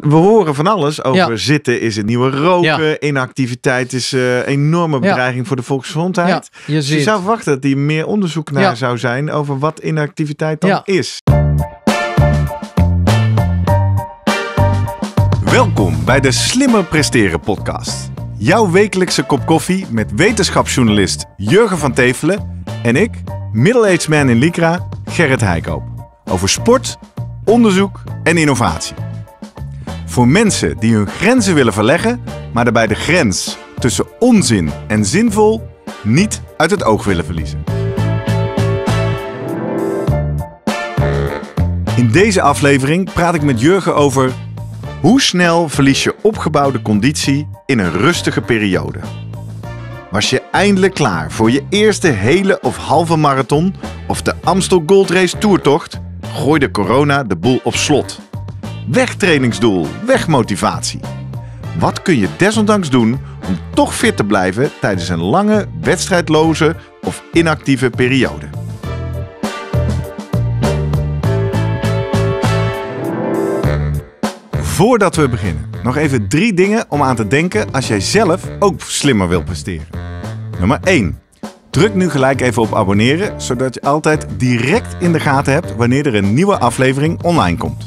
we horen van alles over zitten is het nieuwe roken, inactiviteit is een eh, enorme bedreiging voor de volksgezondheid. Je, dus zou verwachten dat hier meer onderzoek naar zou zijn over wat inactiviteit dan is. Welkom bij de Slimmer Presteren podcast. Jouw wekelijkse kop koffie met wetenschapsjournalist Jurgen van Tevelen en ik, middle-aged man in Lycra, Gerrit Heikoop. Over sport, onderzoek en innovatie. Voor mensen die hun grenzen willen verleggen, maar daarbij de grens tussen onzin en zinvol niet uit het oog willen verliezen. In deze aflevering praat ik met Jurgen over hoe snel verlies je opgebouwde conditie in een rustige periode. Was je eindelijk klaar voor je eerste hele of halve marathon of de Amstel Gold Race toertocht? Gooi de corona de boel op slot wegtrainingsdoel, wegmotivatie. Wat kun je desondanks doen om toch fit te blijven tijdens een lange, wedstrijdloze of inactieve periode? Voordat we beginnen, nog even drie dingen om aan te denken als jij zelf ook slimmer wil presteren. Nummer 1. Druk nu gelijk even op abonneren, zodat je altijd direct in de gaten hebt wanneer er een nieuwe aflevering online komt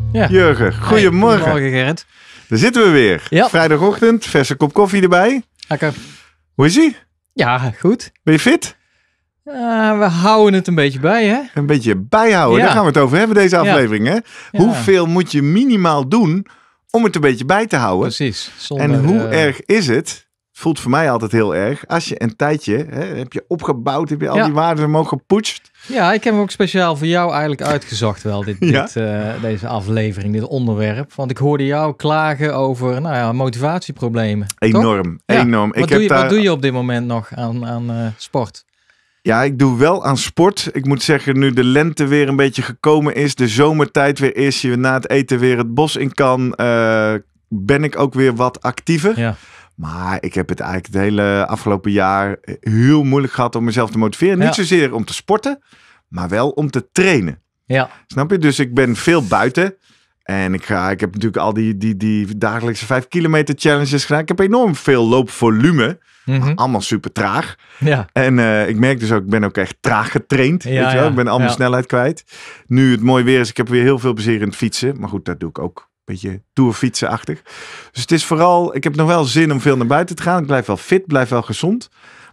ja. Jurgen, goedemorgen. goedemorgen Gerrit. Daar zitten we weer. Vrijdagochtend, verse kop koffie erbij. Lekker. Hoe is ie? Ja, goed. Ben je fit? Eh, we houden het een beetje bij, hè? Een beetje bijhouden, daar gaan we het over hebben deze aflevering, hè? Hoeveel moet je minimaal doen om het een beetje bij te houden? Precies. Zonder, en hoe eh, erg is het voelt voor mij altijd heel erg. Als je een tijdje hè, heb je opgebouwd, heb je al die waarden omhoog gepoetst. Ja, ik heb hem ook speciaal voor jou eigenlijk uitgezocht wel, dit, dit eh, deze aflevering, dit onderwerp. Want ik hoorde jou klagen over nou ja, motivatieproblemen. Enorm, enorm. wat, doe je, wat doe je op dit moment nog aan, aan eh, sport? Ja, ik doe wel aan sport. Ik moet zeggen, nu de lente weer een beetje gekomen is, de zomertijd weer is, je na het eten weer het bos in kan, eh, ben ik ook weer wat actiever. Ja. Maar ik heb het eigenlijk het hele afgelopen jaar eh, heel moeilijk gehad om mezelf te motiveren. Niet zozeer om te sporten, maar wel om te trainen. Ja. Snap je? Dus ik ben veel buiten. En ik, ga, ik heb natuurlijk al die, die, die dagelijkse 5 kilometer challenges gedaan. Ik heb enorm veel loopvolume. Mhm. Allemaal super traag. Ja. En eh, ik merk dus ook, ik ben ook echt traag getraind. weet je wel? ik ben al mijn snelheid kwijt. Nu het mooi weer is, ik heb weer heel veel plezier in het fietsen. Maar goed, dat doe ik ook beetje tourfietsenachtig. Dus het is vooral, ik heb nog wel zin om veel naar buiten te gaan. Ik blijf wel fit, blijf wel gezond.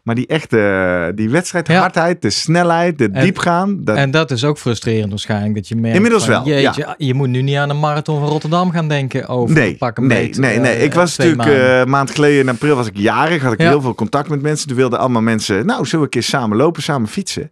Maar die echte, die wedstrijdhardheid, ja. de snelheid, de diepgaan. Dat... En dat is ook frustrerend waarschijnlijk. Dat je merkt Inmiddels wel, ja. je moet nu niet aan de marathon van Rotterdam gaan denken over nee, pak nee, Nee, nee, eh, ik was natuurlijk een eh, maand geleden in april was ik jarig. Had ik heel veel contact met mensen. Toen wilden allemaal mensen, nou zo een keer samen lopen, samen fietsen.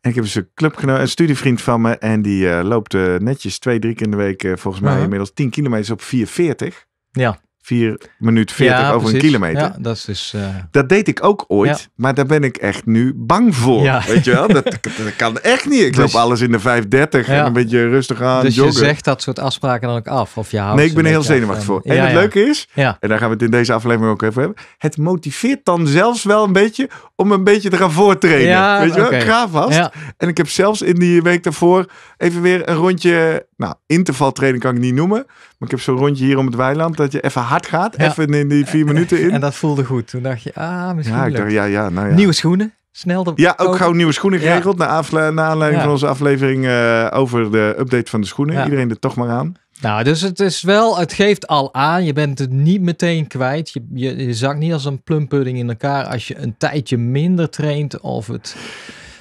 En ik heb dus een clubgenoot, een studievriend van me. En die uh, loopt netjes twee, drie keer in de week, volgens mij uh-huh. inmiddels 10 kilometer op 4,40. Ja. 4 minuut 40 over een kilometer. Ja, dat, is dus, eh, dat deed ik ook ooit, maar daar ben ik echt nu bang voor. Weet je wel? Dat, kan echt niet. Ik dus- loop alles in de 5.30 en een beetje rustig aan dus joggen. Dus je zegt dat soort afspraken dan ook af? Of houdt nee, ik ben heel zenuwachtig voor. En, het leuke is, en daar gaan we het in deze aflevering ook even hebben, het motiveert dan zelfs wel een beetje om een beetje te gaan voortrainen. Weet je wel? Okay. vast. En ik heb zelfs in die week daarvoor even weer een rondje, nou, intervaltraining kan ik niet noemen, maar ik heb zo'n rondje hier om het weiland dat je even hard gaat. Even in die vier minuten in. En dat voelde goed. Toen dacht je, ah, misschien ja, ik dacht, ja, ja, nou ja. Nieuwe schoenen. Snel Ja, ook gauw nieuwe schoenen geregeld. na Naar, aanleiding van onze aflevering eh, over de update van de schoenen. Iedereen er toch maar aan. Nou, dus het is wel, het geeft al aan. Je bent het niet meteen kwijt. Je, je, je zakt niet als een plumpudding in elkaar als je een tijdje minder traint of het.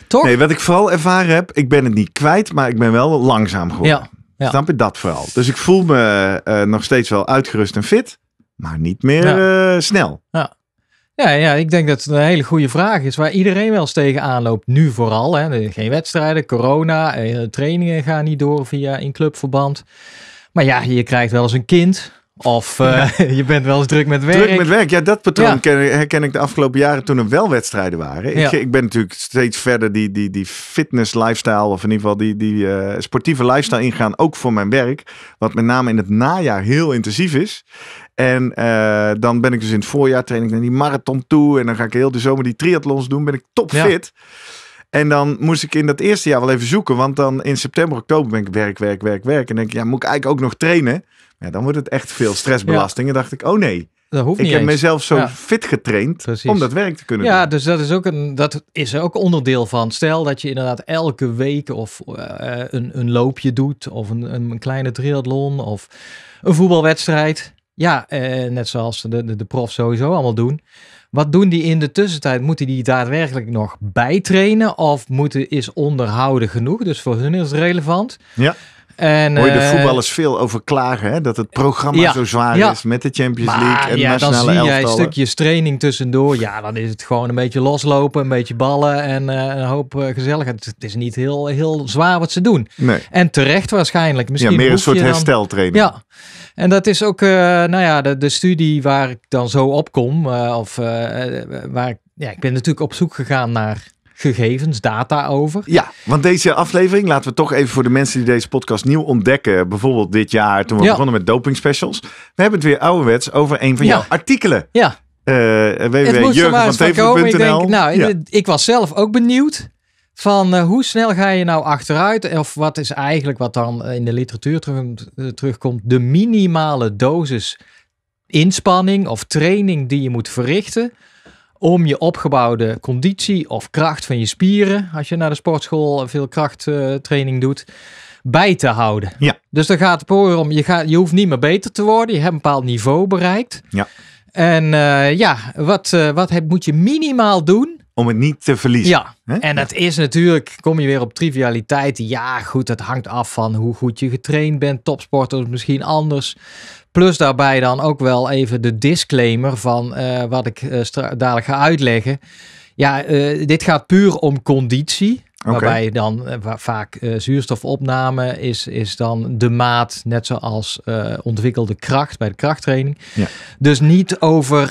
Toch? Nee, wat ik vooral ervaren heb, ik ben het niet kwijt, maar ik ben wel langzaam geworden. Ja. Ja. Snap je dat vooral? Dus ik voel me eh, nog steeds wel uitgerust en fit, maar niet meer eh, snel. Ja. Ja, ja, ik denk dat het een hele goede vraag is waar iedereen wel eens tegenaan loopt. Nu vooral, hè. geen wedstrijden, corona, eh, trainingen gaan niet door via in clubverband. Maar ja, je krijgt wel eens een kind of eh, je bent wel eens druk met werk. Druk met werk, ja, dat patroon herken ik de afgelopen jaren toen er wel wedstrijden waren. Ik, ik, ben natuurlijk steeds verder die, die, die fitness lifestyle, of in ieder geval die, die eh, sportieve lifestyle ingaan, ook voor mijn werk. Wat met name in het najaar heel intensief is. En eh, dan ben ik dus in het voorjaar train ik naar die marathon toe. En dan ga ik heel de zomer die triathlons doen. Ben ik topfit. En dan moest ik in dat eerste jaar wel even zoeken. Want dan in september, oktober ben ik werk, werk, werk, werk. En denk ik, ja, moet ik eigenlijk ook nog trainen? Ja, dan wordt het echt veel stressbelasting. En dacht ik, oh nee. ik heb mezelf zo fit getraind om dat werk te kunnen ja, doen. Ja, dus dat is, ook een, dat is er ook onderdeel van. Stel dat je inderdaad elke week of eh, een, een loopje doet, of een, een kleine triathlon, of een voetbalwedstrijd. Ja, eh, net zoals de, de, de prof sowieso allemaal doen. Wat doen die in de tussentijd? Moeten die daadwerkelijk nog bijtrainen? Of moeten, is onderhouden genoeg? Dus voor hun is het relevant. Ja. En, Hoor je de eh, voetballers veel over klagen, hè? dat het programma zo zwaar is met de Champions League en ja, nationale dan zie jij stukjes training tussendoor. Ja, dan is het gewoon een beetje loslopen, een beetje ballen en eh, een hoop eh, gezelligheid. Dus het is niet heel, heel zwaar wat ze doen. Nee. En terecht waarschijnlijk. Misschien ja, meer een soort hersteltraining. Ja, en dat is ook nou ja, de, de studie waar ik dan zo op kom. of waar ik, ja, ik ben natuurlijk op zoek gegaan naar gegevens, data over. Ja, want deze aflevering laten we toch even voor de mensen die deze podcast nieuw ontdekken. Bijvoorbeeld dit jaar toen we begonnen met doping specials. We hebben het weer ouderwets over een van jouw artikelen. Ja. Uh, eh, www.jurgenvantevel.nl Nou, ja. ik was zelf ook benieuwd van eh, hoe snel ga je nou achteruit? Of wat is eigenlijk wat dan eh, in de literatuur terug, terugkomt, de minimale dosis inspanning of training die je moet verrichten om je opgebouwde conditie of kracht van je spieren, als je naar de sportschool veel krachttraining doet, bij te houden. Ja. Dus dan gaat het om, je, gaat, je hoeft niet meer beter te worden, je hebt een bepaald niveau bereikt. Ja. En eh, ja, wat, eh, wat heb, moet je minimaal doen om het niet te verliezen. Ja, en dat is natuurlijk, kom je weer op trivialiteit. Ja, goed, het hangt af van hoe goed je getraind bent. Topsporters misschien anders. Plus daarbij dan ook wel even de disclaimer van eh, wat ik eh, dadelijk ga uitleggen. Ja, eh, dit gaat puur om conditie. Okay. Waarbij dan eh, vaak eh, zuurstofopname is, is dan de maat, net zoals eh, ontwikkelde kracht bij de krachttraining. Ja. Dus niet over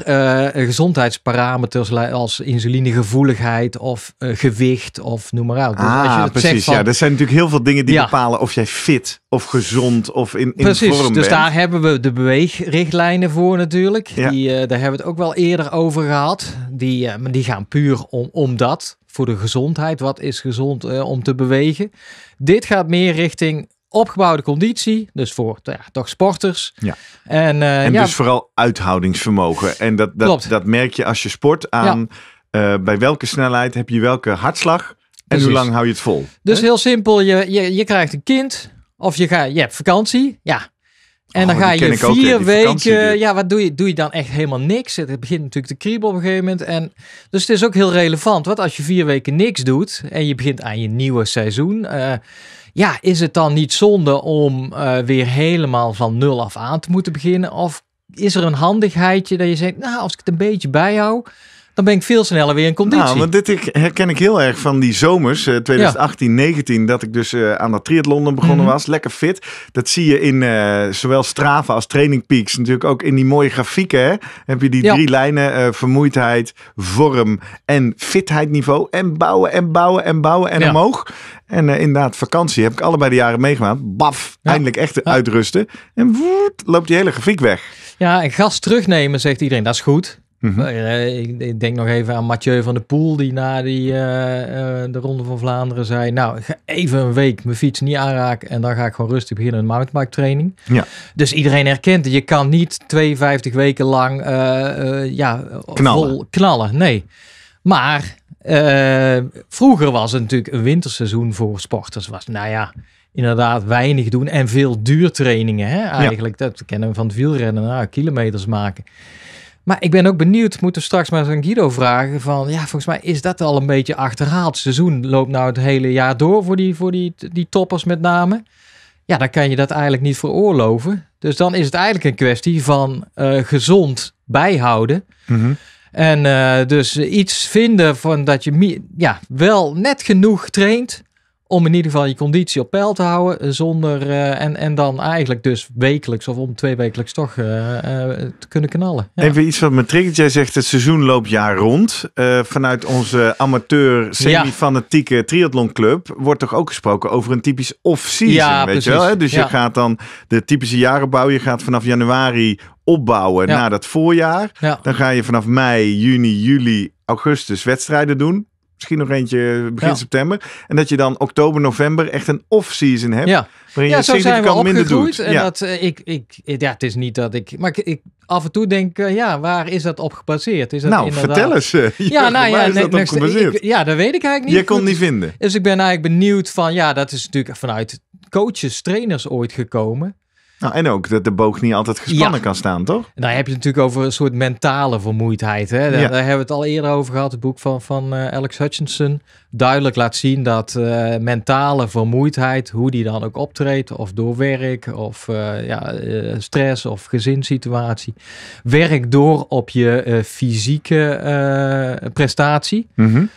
gezondheidsparameters als insulinegevoeligheid of gewicht of noem maar uit. Dus ah, als je precies. ja, er zijn natuurlijk heel veel dingen die bepalen of jij fit of gezond of in, in precies, dus daar hebben we de beweegrichtlijnen voor natuurlijk. Ja. daar hebben we het ook wel eerder over gehad. Die, die gaan puur om, om dat voor de gezondheid. Wat is gezond eh, om te bewegen? Dit gaat meer richting opgebouwde conditie. Dus voor ja, toch sporters. Ja. En, eh, dus vooral uithoudingsvermogen. En dat, dat, dat merk je als je sport aan eh, bij welke snelheid heb je welke hartslag. En hoe lang hou je het vol? Dus heel simpel, je, je, je krijgt een kind of je, ga je hebt vakantie. Ja, en dan oh, ga je vier weken. Ja, wat doe je? Doe je dan echt helemaal niks? Het begint natuurlijk te kriebelen op een gegeven moment. En, dus het is ook heel relevant. Want als je vier weken niks doet en je begint aan je nieuwe seizoen. Eh, ja, is het dan niet zonde om eh, weer helemaal van nul af aan te moeten beginnen? Of is er een handigheidje dat je zegt, nou, als ik het een beetje bijhoud dan ben ik veel sneller weer in conditie. Nou, want dit herken ik heel erg van die zomers, 2018, 2019 19, dat ik dus eh, aan dat triathlon begonnen mhm. was. Lekker fit. Dat zie je in eh, zowel Strava als Training Peaks natuurlijk ook in die mooie grafieken. Hè? Heb je die drie lijnen, eh, vermoeidheid, vorm en fitheidniveau. En bouwen en bouwen en bouwen en omhoog. En inderdaad, vakantie heb ik allebei de jaren meegemaakt. Baf, eindelijk echt uitrusten. En woed, loopt die hele grafiek weg. Ja, en gas terugnemen, zegt iedereen, dat is goed. Mhm. Eh, ik, ik, denk nog even aan Mathieu van der Poel, die na die, eh, eh, de Ronde van Vlaanderen zei... Nou, ga even een week mijn fiets niet aanraken en dan ga ik gewoon rustig beginnen met mountainbike training. Ja. Dus iedereen herkent Je kan niet 52 weken lang ja, knallen. Vol knallen. Nee. Maar vroeger was het natuurlijk een winterseizoen voor sporters. Was, nou ja, inderdaad weinig doen en veel duurtrainingen. Hè? Eigenlijk, dat kennen we van het wielrennen, nou, kilometers maken. Maar ik ben ook benieuwd, moeten we straks maar aan Guido vragen van, ja, volgens mij is dat al een beetje achterhaald. seizoen loopt nou het hele jaar door voor die, voor die, die toppers met name. Ja, dan kan je dat eigenlijk niet veroorloven. Dus dan is het eigenlijk een kwestie van eh, gezond bijhouden. Mhm. En eh, dus iets vinden van dat je ja, wel net genoeg traint om in ieder geval je conditie op peil te houden. Eh, zonder, eh, en, en dan eigenlijk dus wekelijks of om twee wekelijks toch eh, te kunnen knallen. Even iets wat me triggert. Jij zegt het seizoen loopt jaar rond. vanuit onze amateur semi-fanatieke ja. triathlonclub wordt toch ook gesproken over een typisch off-season. Ja, weet je wel? Hè? Dus je gaat dan de typische jarenbouw. Je gaat vanaf januari opbouwen naar dat voorjaar. Dan ga je vanaf mei, juni, juli, augustus wedstrijden doen misschien nog eentje begin september. En dat je dan oktober, november echt een off-season hebt. Ja, waarin ja, je zo zijn we minder doet. En ja. dat, eh, ik, ik, ja, het is niet dat ik... Maar ik, af en toe denk eh, ja, waar is dat op gebaseerd? Is dat nou, inderdaad... vertel eens. Eh, ja, nou, ja, dat ja, dat weet ik eigenlijk niet. Je kon het niet vinden. Dus ik ben eigenlijk benieuwd van... Ja, dat is natuurlijk vanuit coaches, trainers ooit gekomen. Nou, en ook dat de boog niet altijd gespannen kan staan, toch? En nou, daar heb je het natuurlijk over een soort mentale vermoeidheid. Hè? Daar, hebben we het al eerder over gehad. Het boek van, van eh, Alex Hutchinson duidelijk laat zien dat eh, mentale vermoeidheid, hoe die dan ook optreedt, of door werk, of eh, ja, stress of gezinssituatie, werkt door op je fysieke prestatie. Mm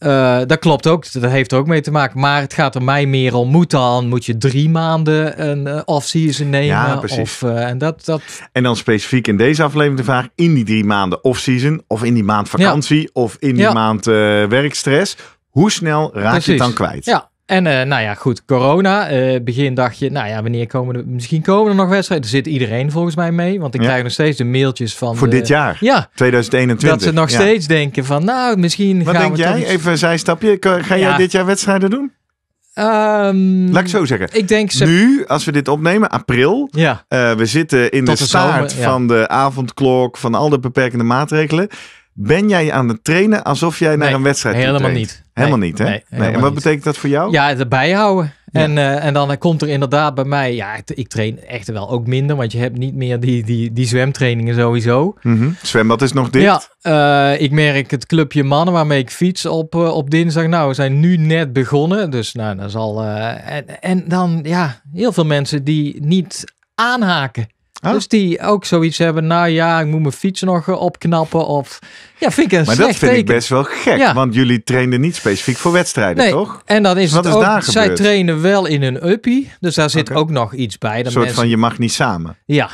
eh, dat klopt ook, dat heeft er ook mee te maken. Maar het gaat er mij meer om, moet dan, moet je drie maanden een eh, off-season nemen? Ja, precies. Of, eh, en, dat, dat... en dan specifiek in deze aflevering de vraag, in die drie maanden off-season, of in die maand vakantie, of in die maand uh, werkstress, hoe snel raak je het dan kwijt? Ja, en eh, nou ja, goed, corona. Eh, begin dacht je, nou ja, wanneer komen er, misschien komen er nog wedstrijden. Er zit iedereen volgens mij mee, want ik krijg nog steeds de mailtjes van... Voor dit jaar, ja, 2021. Dat ze nog steeds denken van, nou, misschien Wat gaan denk jij? Even een zijstapje. Ga jij dit jaar wedstrijden doen? Ehm, Laat ik zo zeggen. Ik denk ze... Nu, als we dit opnemen, april. Ja. Eh, we zitten in de, de van de avondklok, van al de beperkende maatregelen ben jij aan het trainen alsof jij naar een wedstrijd gaat? helemaal niet. Helemaal niet, hè? Nee, En wat betekent dat voor jou? Ja, het bijhouden. En, eh, en dan eh, komt er inderdaad bij mij, ja, ik train echt wel ook minder, want je hebt niet meer die, die, die zwemtrainingen sowieso. Mm -hmm. Zwembad is nog dicht. Ja, eh, ik merk het clubje mannen waarmee ik fiets op, op dinsdag. Nou, we zijn nu net begonnen, dus nou, dan zal... en, en dan, ja, heel veel mensen die niet aanhaken. Oh. Dus die ook zoiets hebben, nou ja, ik moet mijn fiets nog opknappen of ja, vind ik een Maar dat vind ik best wel gek, ja. want jullie trainen niet specifiek voor wedstrijden, nee, toch? En dan is Wat het is ook, daar zij trainen wel in een uppie, dus daar zit ook nog iets bij. Een soort van je mag niet samen. Ja,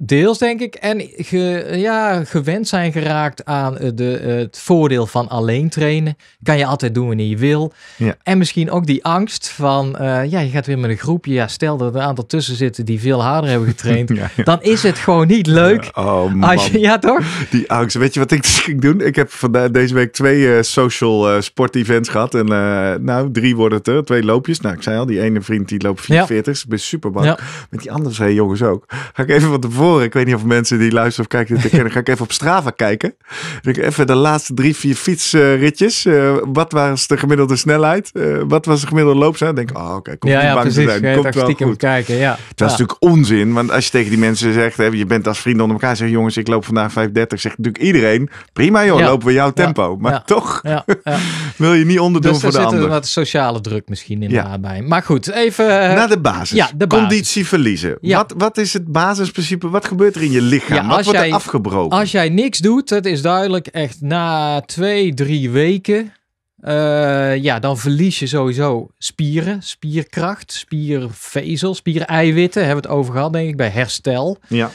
deels denk ik. En ge, ja, gewend zijn geraakt aan eh, de, eh, het voordeel van alleen trainen. Kan je altijd doen wanneer je wil. Ja. En misschien ook die angst van, eh, ja, je gaat weer met een groepje. Ja, stel dat er een aantal tussen zitten die veel harder hebben getraind. dan is het gewoon niet leuk. oh, man. Als je, ja, toch? Die angst. Weet je wat ik ging doen. Ik heb vandaag deze week twee eh, social eh, sport events gehad. En eh, nou, drie worden het er. Twee loopjes. Nou, ik zei al, die ene vriend die loopt 44. Ja. Ik ben super bang. Met die andere zei jongens ook. Ga ik even van tevoren. Ik weet niet of mensen die luisteren of kijken dit kennen. Ga ik even op Strava kijken. Ik even de laatste drie, vier fietsritjes. wat was de gemiddelde snelheid? wat was de gemiddelde loopsnelheid? denk ik, oh, oké, komt ja, niet ja, bang zijn. Komt wel goed. Kijken, ja. Dat is natuurlijk onzin. Want als je tegen die mensen zegt, hè, je bent als vrienden onder elkaar. Zeg jongens, ik loop vandaag 5.30. Zegt natuurlijk iedereen, prima joh, lopen we jouw tempo. Maar ja. toch wil je niet onderdoen dus voor de ander. er zit wat sociale druk misschien in ja. bij. Maar goed, even... Eh, Naar de basis. Ja, de Conditie verliezen. Wat, wat is het basisprincipe? Wat gebeurt er in je lichaam? wat wordt jij, er afgebroken? Als jij niks doet, het is duidelijk echt na twee, drie weken... Eh, ja, dan verlies je sowieso spieren, spierkracht, spiervezel, spiereiwitten. Hebben we het over gehad, denk ik, bij herstel. Ja.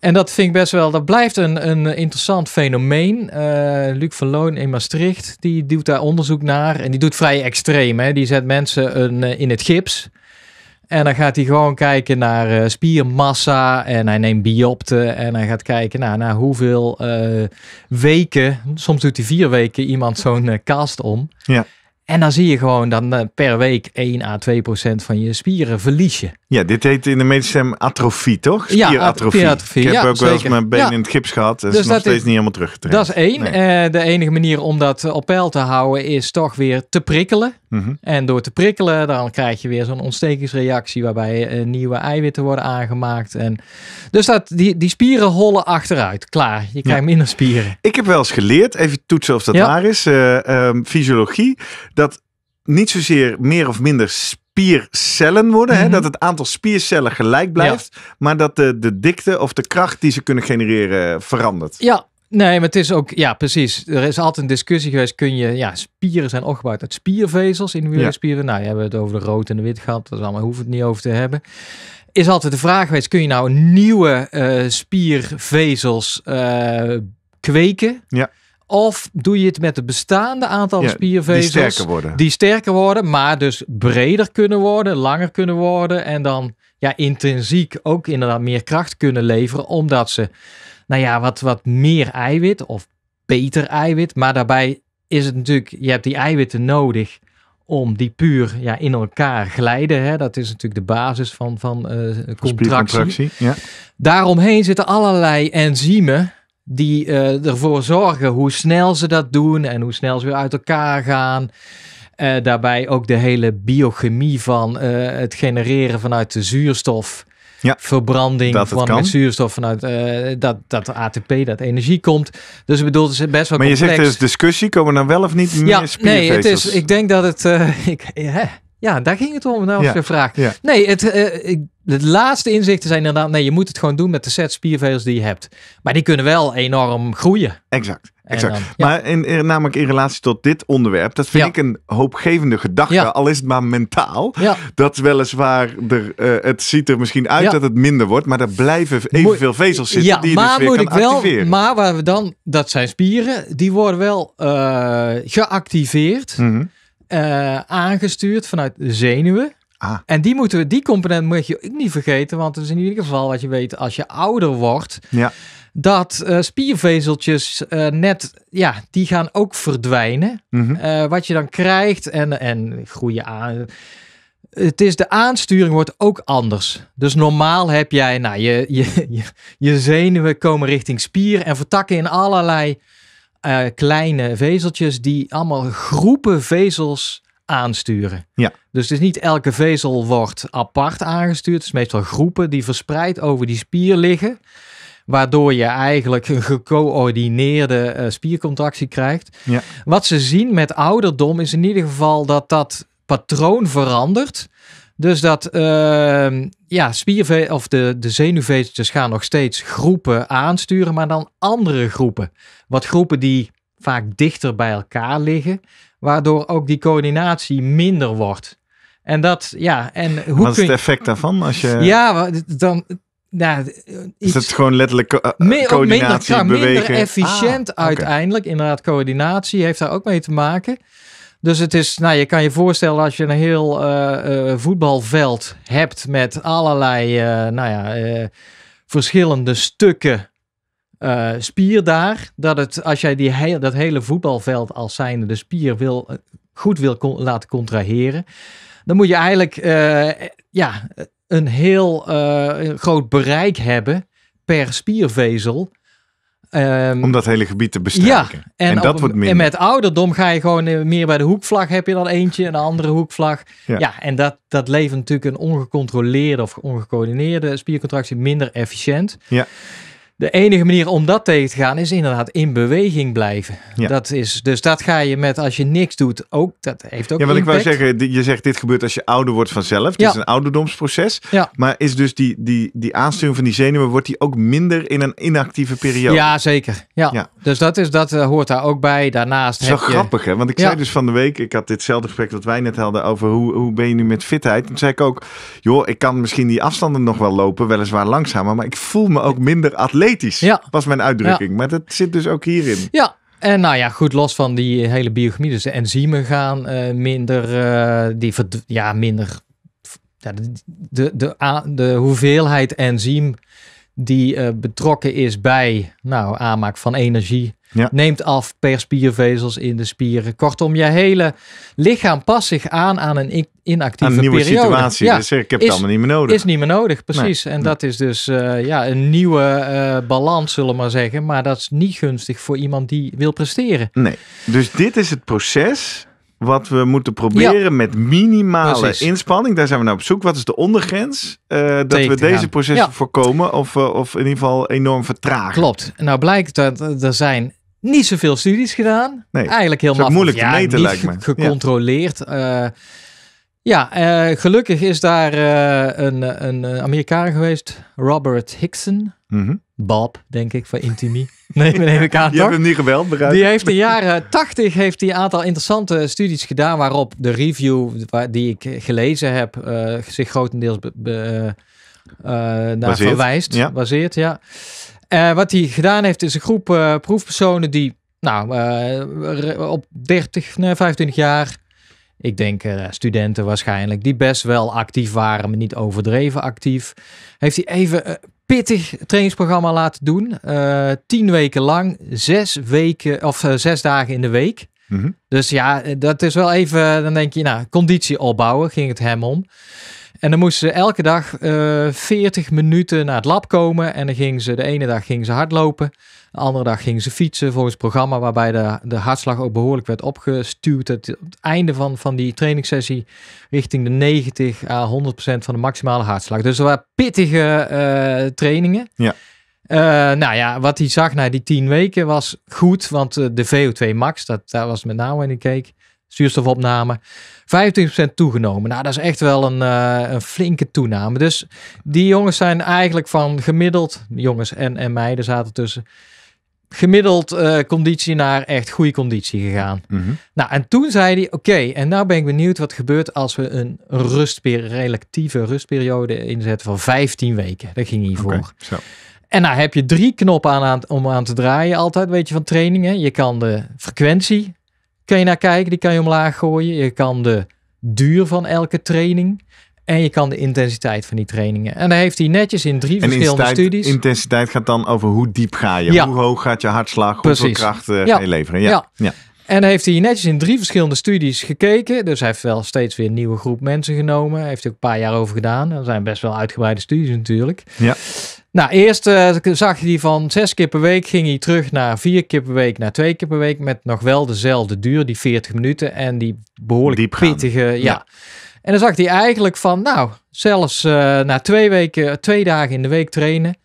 En dat vind ik best wel, dat blijft een, een interessant fenomeen. Eh, Luc van Loon in Maastricht, die doet daar onderzoek naar. En die doet vrij extreem. Hè? Die zet mensen een, eh, in het gips. En dan gaat hij gewoon kijken naar eh, spiermassa en hij neemt biopten en hij gaat kijken naar, naar hoeveel weken, soms doet hij vier weken iemand zo'n uh, cast om. Ja. En dan zie je gewoon dan eh, per week 1 à 2 procent van je spieren verlies je. Ja, dit heet in de medische atrofie, toch? Spieratrofie. Ik heb ook wel eens mijn been in het gips gehad. en dus is nog steeds niet helemaal teruggetraind. Dat is één. Eh, de enige manier om dat op peil te houden is toch weer te prikkelen. Mhm. En door te prikkelen, dan krijg je weer zo'n ontstekingsreactie waarbij eh, nieuwe eiwitten worden aangemaakt. En dus dat, die, die spieren hollen achteruit. Klaar, je krijgt ja. minder spieren. Ik heb wel eens geleerd, even toetsen of dat waar is, eh, ehm, fysiologie, dat niet zozeer meer of minder spiercellen worden. hè, mhm. dat het aantal spiercellen gelijk blijft. Maar dat de, de dikte of de kracht die ze kunnen genereren verandert. Ja, Nee, maar het is ook, ja, precies. Er is altijd een discussie geweest. Kun je, ja, spieren zijn opgebouwd uit spiervezels, in de spieren. Nou, je hebben het over de rood en de wit gehad. Dat is allemaal, hoeven het niet over te hebben is altijd de vraag geweest: kun je nou nieuwe eh, spiervezels eh, kweken? Ja. Of doe je het met het bestaande aantal spiervezels die sterker, worden. die sterker worden, maar dus breder kunnen worden, langer kunnen worden en dan ja, intrinsiek ook inderdaad meer kracht kunnen leveren, omdat ze nou ja, wat, wat meer eiwit of beter eiwit. Maar daarbij is het natuurlijk, je hebt die eiwitten nodig om die puur ja, in elkaar glijden. Hè? Dat is natuurlijk de basis van, van eh, contractie. Ja. Daaromheen zitten allerlei enzymen die eh, ervoor zorgen hoe snel ze dat doen en hoe snel ze weer uit elkaar gaan. Eh, daarbij ook de hele biochemie van het genereren vanuit de zuurstof ja, verbranding van met zuurstof vanuit eh, dat, dat ATP, dat energie komt. Dus ik bedoel, het is best wel Maar je zegt dus discussie, komen dan wel of niet meer ja, Nee, het is, ik denk dat het... Eh, ik, ja, ja, daar ging het om, nou, je vraagt. Nee, het, eh, ik de laatste inzichten zijn inderdaad, nee, je moet het gewoon doen met de set spiervezels die je hebt. Maar die kunnen wel enorm groeien. Exact. Exact. Maar in, namelijk in relatie tot dit onderwerp, dat vind ik een hoopgevende gedachte, al is het maar mentaal. Dat weliswaar, er, eh, het ziet er misschien uit dat het minder wordt, maar er blijven evenveel vezels zitten die je dus maar dus weer moet ik wel, Maar waar we dan, dat zijn spieren, die worden wel eh, geactiveerd, mhm. eh, aangestuurd vanuit zenuwen. Ah. En die, moeten we, die component moet je ook niet vergeten, want het is in ieder geval wat je weet als je ouder wordt, ja. dat eh, spiervezeltjes eh, net, ja, die gaan ook verdwijnen. Mhm. Eh, wat je dan krijgt en, en groeien aan. Het is de aansturing wordt ook anders. Dus normaal heb jij, nou, je, je, je, je zenuwen komen richting spier en vertakken in allerlei kleine vezeltjes die allemaal groepen vezels aansturen. Ja. Dus het is niet elke vezel wordt apart aangestuurd. Het is meestal groepen die verspreid over die spier liggen. Waardoor je eigenlijk een gecoördineerde eh, spiercontractie krijgt. Ja. Wat ze zien met ouderdom is in ieder geval dat dat patroon verandert. Dus dat uh, ja, spierve of de, de zenuwvezeltjes gaan nog steeds groepen aansturen, maar dan andere groepen. Wat groepen die vaak dichter bij elkaar liggen waardoor ook die coördinatie minder wordt. En dat, ja, en hoe Wat is het effect daarvan? Als je... Ja, dan, nou, Is het gewoon letterlijk eh, coördinatie, minder, bewegen? Minder ah, efficiënt uiteindelijk. Inderdaad, coördinatie heeft daar ook mee te maken. Dus het is, nou, je kan je voorstellen als je een heel eh, eh, voetbalveld hebt met allerlei, nou ja, verschillende stukken uh, spier daar. Dat het, als jij die heel, dat hele voetbalveld als zijnde de spier wil, eh, goed wil laten contraheren. Dan moet je eigenlijk eh, ja, een heel groot bereik hebben per spiervezel. Ehm, om dat hele gebied te bestrijken. en, dat wordt minder. En met ouderdom ga je gewoon meer bij de hoekvlag. Heb je dan eentje, een andere hoekvlag. Ja, ja en dat, dat levert natuurlijk een ongecontroleerde of ongecoördineerde spiercontractie minder efficiënt. Ja de enige manier om dat tegen te gaan is inderdaad in beweging blijven. Dat is, dus dat ga je met als je niks doet ook. Dat heeft ook. Ja, wat ik wou zeggen, je zegt dit gebeurt als je ouder wordt vanzelf. Het is een ouderdomsproces. Ja. Maar is dus die, die, die aansturing van die zenuwen, wordt die ook minder in een inactieve periode? Ja, zeker. Ja. ja. Dus dat, is, dat eh, hoort daar ook bij. Daarnaast. Dat is grappig, hè? Want ik zei dus van de week, ik had ditzelfde gesprek dat wij net hadden over hoe, hoe ben je nu met fitheid. Toen zei ik ook, joh, ik kan misschien die afstanden nog wel lopen, weliswaar langzamer, maar ik voel me ook minder atleet ja. was mijn uitdrukking. Maar dat zit dus ook hierin. Ja, en nou ja, goed los van die hele biochemie. Dus de enzymen gaan eh, minder, uh, die ja, minder. Ja, de, de, de, de hoeveelheid enzym die eh, betrokken is bij nou, aanmaak van energie. Ja. Neemt af per spiervezels in de spieren. Kortom, je hele lichaam past zich aan aan een inactieve een nieuwe periode. situatie. Ja. Dus eh, ik heb het allemaal niet meer nodig. Is niet meer nodig, precies. En dat is dus eh, ja, een nieuwe balans, zullen we maar zeggen. Maar dat is niet gunstig voor iemand die wil presteren. Nee. Dus dit is het proces wat we moeten proberen met minimale inspanning. Daar zijn we naar op zoek. Wat is de ondergrens? Eh, dat we deze processen voorkomen of, eh, of in ieder geval enorm vertragen. Klopt. Nou blijkt dat er zijn niet zoveel studies gedaan. Nee. Eigenlijk heel makkelijk moeilijk te meten, lijkt me. gecontroleerd. Eh, ja, eh, gelukkig is daar eh, een, een eh, Amerikaan geweest, Robert Hickson. Mm Bob, denk ik, van Intimi. Nee, nee, ik aan. Je hebt hem niet gebeld, begrijp Die heeft in jaren tachtig heeft een aantal interessante studies gedaan waarop de review die ik gelezen heb zich grotendeels naar verwijst. Ja. Baseert, ja. wat hij gedaan heeft is een groep proefpersonen die nou, op 30, 25 jaar ik denk eh, studenten waarschijnlijk, die best wel actief waren, maar niet overdreven actief. Heeft hij even een pittig trainingsprogramma laten doen. Eh, tien weken lang, zes, weken, of, eh, zes dagen in de week. Mhm. Dus ja, dat is wel even, dan denk je, nou, conditie opbouwen, ging het hem om. En dan moesten ze elke dag 40 minuten naar het lab komen. En dan gingen ze, de ene dag gingen ze hardlopen andere dag gingen ze fietsen volgens het programma, waarbij de, de hartslag ook behoorlijk werd opgestuurd. Het, het einde van, van die trainingssessie richting de 90 à 100 van de maximale hartslag. Dus er waren pittige eh, trainingen. Ja. Eh, nou ja, wat hij zag na die tien weken was goed, want eh, de VO2 max, dat, dat was met name in die keek, zuurstofopname, 25% toegenomen. Nou, dat is echt wel een, een, flinke toename. Dus die jongens zijn eigenlijk van gemiddeld, jongens en, en meiden zaten tussen, gemiddeld eh, conditie naar echt goede conditie gegaan. Mhm. Nou, en toen zei hij, oké, en nou ben ik benieuwd wat gebeurt als we een rustperiode, relatieve rustperiode inzetten van 15 weken. Dat ging hij voor. En nou heb je drie knoppen aan, om aan te draaien altijd, weet je, van trainingen. Je kan de frequentie, kan je naar kijken, die kan je omlaag gooien. Je kan de duur van elke training. En je kan de intensiteit van die trainingen. En daar heeft hij netjes in drie verschillende studies. Intensiteit gaat dan over hoe diep ga je, ja. hoe hoog gaat je hartslag, hoeveel kracht eh, je leveren. Ja. ja. Ja. En heeft hij netjes in drie verschillende studies gekeken. Dus hij heeft wel steeds weer een nieuwe groep mensen genomen. heeft er ook een paar jaar over gedaan. Er zijn best wel uitgebreide studies natuurlijk. Ja. Nou, eerst eh, zag hij die van zes keer per week ging hij terug naar vier keer per week, naar twee keer per week. Met nog wel dezelfde duur, die 40 minuten en die behoorlijk Diepgaan. pittige. ja. En dan zag hij eigenlijk van, nou, zelfs eh, na twee, weken, twee dagen in de week trainen,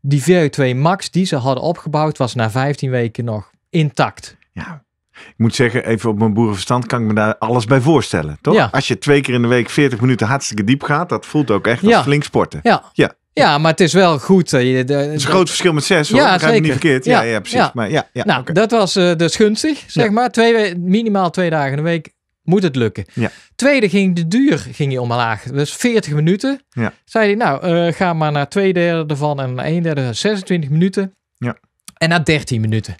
die VO2 max die ze hadden opgebouwd, was na 15 weken nog intact. Ja, ik moet zeggen, even op mijn boerenverstand kan ik me daar alles bij voorstellen, toch? Ja. Als je twee keer in de week 40 minuten hartstikke diep gaat, dat voelt ook echt als flink sporten. Ja. ja. Ja, maar het is wel goed. Eh, het is een groot verschil met zes, hoor. Ja, dat zeker. niet verkeerd. Ja, ja, precies. Maar ja, ja, nou, dat was uh, dus gunstig, zeg maar. Twee, minimaal twee dagen in de week moet het lukken. Ja. Tweede ging de duur ging je omlaag. Dus 40 minuten. Ja. Zei hij, nou, eh, ga maar naar twee derde ervan en een derde, 26 minuten. Ja. En na 13 minuten.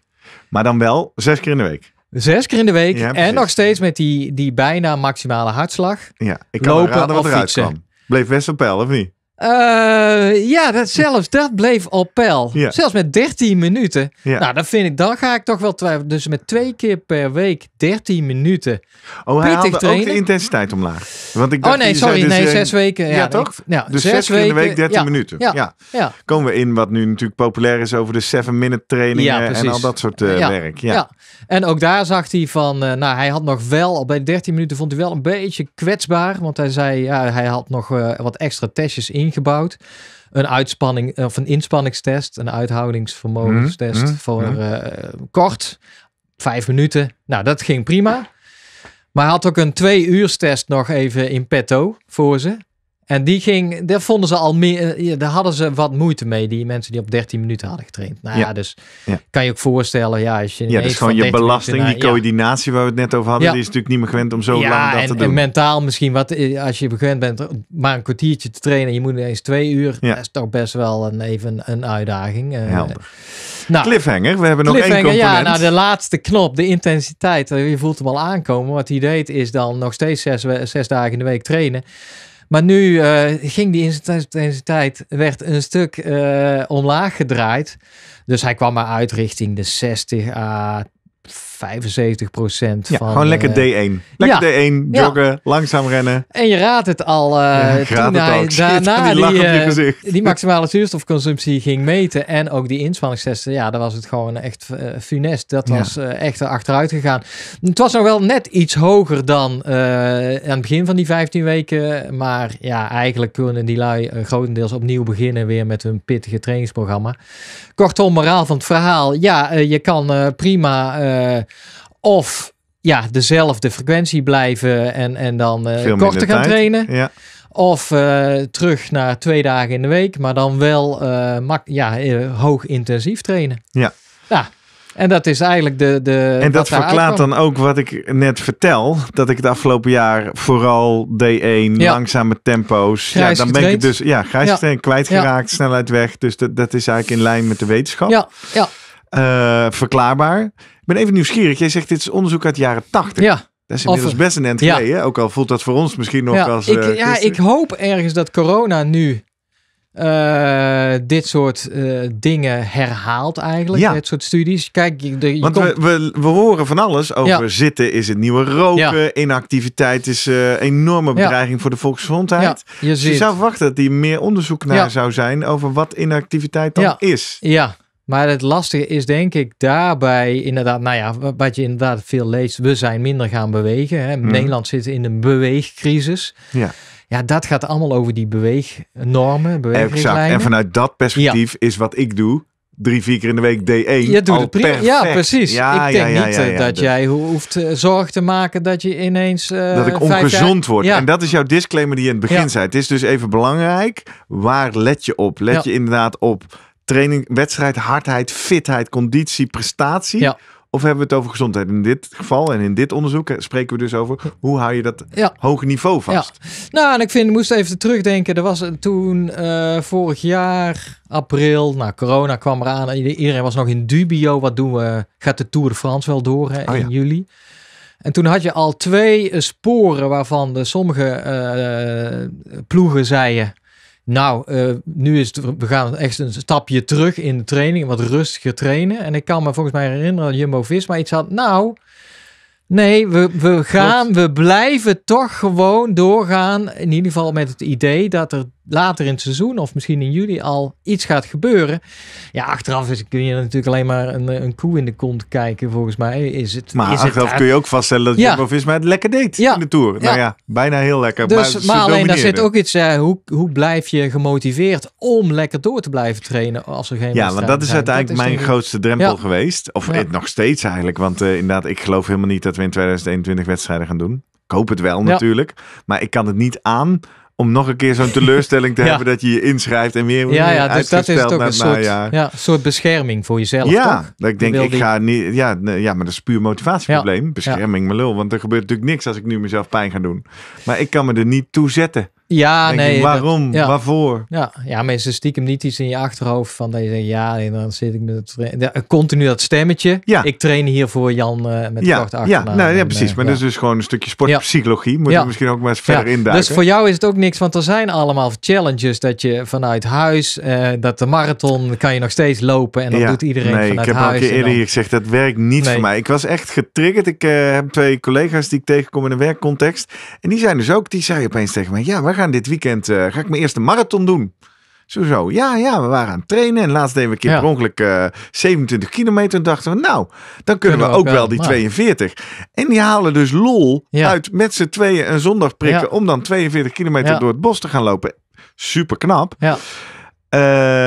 Maar dan wel zes keer in de week. Zes keer in de week. en nog steeds met die, die bijna maximale hartslag. Ja, ik kan lopen raden wat eruit Bleef best op peil, of niet? Eh, ja, dat, zelfs dat bleef op peil. Zelfs met 13 minuten. Nou, dan vind ik, dan ga ik toch wel twijfelen. Dus met twee keer per week 13 minuten. Oh, hij haalde ook de intensiteit omlaag. Want ik oh, dacht, oh nee, sorry, dus, nee, eh, zes weken. Ja, toch? dus zes, keer weken, in de week 13 minuten. Ja, Komen we in wat nu natuurlijk populair is over de 7-minute training. en al dat soort eh, werk. Ja. En ook daar zag hij van, nou, hij had nog wel, bij 13 minuten vond hij wel een beetje kwetsbaar. Want hij zei, ja, hij had nog wat extra testjes in gebouwd, Een uitspanning eh, of een inspanningstest, een uithoudingsvermogenstest mhm, mhm, voor mhm. Eh, kort, vijf minuten. Nou, dat ging prima. Maar hij had ook een twee uurstest nog even in petto voor ze. En die ging, daar vonden ze al meer, eh, daar hadden ze wat moeite mee, die mensen die op 13 minuten hadden getraind. Nou ja, dus kan je ook voorstellen, ja, als je. Ja, dus gewoon je belasting, die coördinatie waar we het net over hadden, die is natuurlijk niet meer gewend om zo lang dat en, te doen. En mentaal misschien wat, eh, als je gewend bent maar een kwartiertje te trainen, je moet ineens twee uur, dat is toch best wel een, even een uitdaging. Eh. Helder. nou, cliffhanger, we hebben nog één component. Ja, nou de laatste knop, de intensiteit, je voelt hem al aankomen. Wat hij deed is dan nog steeds zes, zes dagen in de week trainen. Maar nu eh, ging die intensiteit werd een stuk eh, omlaag gedraaid. Dus hij kwam maar uit richting de 60 à 75 van... Gewoon lekker eh, D1. Lekker ja, D1, joggen, langzaam rennen. En je raadt het al, uh, toen het ook. daarna die, eh, die, maximale zuurstofconsumptie ging meten en ook die inspanningstesten, ja, daar was het gewoon echt funest. Dat was echt achteruit gegaan. Het was nog wel net iets hoger dan aan het begin van die 15 weken, maar ja, eigenlijk kunnen die lui grotendeels opnieuw beginnen weer met hun pittige trainingsprogramma. Kortom, moraal van het verhaal, ja, je kan prima of ja, dezelfde frequentie blijven en, en dan eh, korter gaan trainen. Ja. Of eh, terug naar twee dagen in de week, maar dan wel uh, ja, hoog intensief trainen. Ja. ja. En dat is eigenlijk de. de en dat verklaart dan ook wat ik net vertel. Dat ik het afgelopen jaar vooral D1, langzame tempo's. ja, dan ben ik dus ja, grijs ja. kwijtgeraakt, snelheid weg. Dus dat, dat is eigenlijk in lijn met de wetenschap. Ja, ja. Uh, verklaarbaar. Ik ben even nieuwsgierig. Jij zegt dit is onderzoek uit de jaren 80. Ja. Dat is inmiddels eh, best een end Ook al voelt dat voor ons misschien nog ja, als... Eh, ja, ik hoop ergens dat corona nu dit soort dingen herhaalt eigenlijk. Ja. Dit soort studies. Kijk, je Want we, we, we, horen van alles over zitten is het nieuwe roken. Ja. Inactiviteit is een enorme bedreiging voor de volksgezondheid. Je, dus je zou verwachten dat die meer onderzoek naar zou zijn over wat inactiviteit dan is. Ja, maar het lastige is denk ik daarbij inderdaad, nou ja, wat je inderdaad veel leest, we zijn minder gaan bewegen. Hè. Mhm. Nederland zit in een beweegcrisis. Ja. Ja, dat gaat allemaal over die beweegnormen, beweegrichtlijnen. En vanuit dat perspectief is wat ik doe, drie, vier keer in de week D1. E, je doet het perfect. Ja, precies. Ja, ik denk ja, niet eh, dat dus jij hoeft eh, zorg te maken dat je ineens. Eh, dat ik ongezond word. En dat is jouw disclaimer die je in het begin zei. Het is dus even belangrijk. Waar let je op? Let je inderdaad op training, wedstrijd, hardheid, fitheid, conditie, prestatie? Of hebben we het over gezondheid? In dit geval en in dit onderzoek eh, spreken we dus over hoe hou je dat ja. hoge niveau vast? Ja. Nou, en ik vind, moest even terugdenken. Er was toen eh, vorig jaar, april, nou, corona kwam eraan. Iedereen was nog in dubio. Wat doen we? Gaat de Tour de France wel door oh in juli? En toen had je al twee eh, sporen waarvan de sommige ploegen zeiden nou, eh, nu is het, we gaan echt een stapje terug in de training, wat rustiger trainen. En ik kan me volgens mij herinneren dat Jumbo-Visma iets had, nou, Nee, we, we gaan, we blijven toch gewoon doorgaan. In ieder geval met het idee dat er later in het seizoen, of misschien in juli, al iets gaat gebeuren. Ja, achteraf is, kun je natuurlijk alleen maar een, een koe in de kont kijken, volgens mij. Is het, maar kun je ook vaststellen dat ja. Jumbo-Visma het lekker deed in de Tour. Nou ja, bijna heel lekker. Dus, maar, maar alleen daar zit ook iets, hoe, hoe blijf je gemotiveerd om lekker door te blijven trainen als er geen Ja, want dat is uiteindelijk mijn grootste drempel geweest. Of eh, nog steeds eigenlijk, want eh, inderdaad, ik geloof helemaal niet dat we in 2021 wedstrijden gaan doen. Ik hoop het wel natuurlijk. Maar ik kan het niet aan om nog een keer zo'n teleurstelling te hebben dat je je inschrijft en weer ja, ja, dat is toch een soort, ja, soort bescherming voor jezelf. Ja, dat ik denk, ik ga niet. Ja, ja, maar dat is puur motivatieprobleem. Bescherming, mijn lul. Want er gebeurt natuurlijk niks als ik nu mezelf pijn ga doen. Maar ik kan me er niet toe zetten. Ja, nee. waarom? ja. Waarvoor? Ja, ja, mensen stiekem niet iets in je achterhoofd van dat je zegt ja, en dan zit ik met het ja, continu dat stemmetje. Ja. Ik train hier voor Jan eh, met ja. korte Ja, nou, ja, eh, precies. maar dat is dus gewoon een stukje sportpsychologie. Moet je misschien ook maar eens verder dus induiken. Dus voor jou is het ook niks, want er zijn allemaal challenges dat je vanuit huis, eh, dat de marathon kan je nog steeds lopen en dat doet iedereen nee, vanuit huis. ik heb ook eerder dan... gezegd, dat werkt niet voor mij. Ik was echt getriggerd. Ik heb twee collega's die ik tegenkom in een werkcontext en die zijn dus ook, die zei opeens tegen mij, ja, maar gaan dit weekend, eh, ga ik mijn eerste marathon doen. Zo, zo. Ja, ja, we waren aan het trainen. En laatst deden we een keer ja. per ongeluk 27 eh, kilometer. En dachten we, nou, dan kunnen, we, ook wel, die 42. En die halen dus lol uit met z'n tweeën een zondag prikken. Om dan 42 kilometer door het bos te gaan lopen. Super knap. Ja. Eh,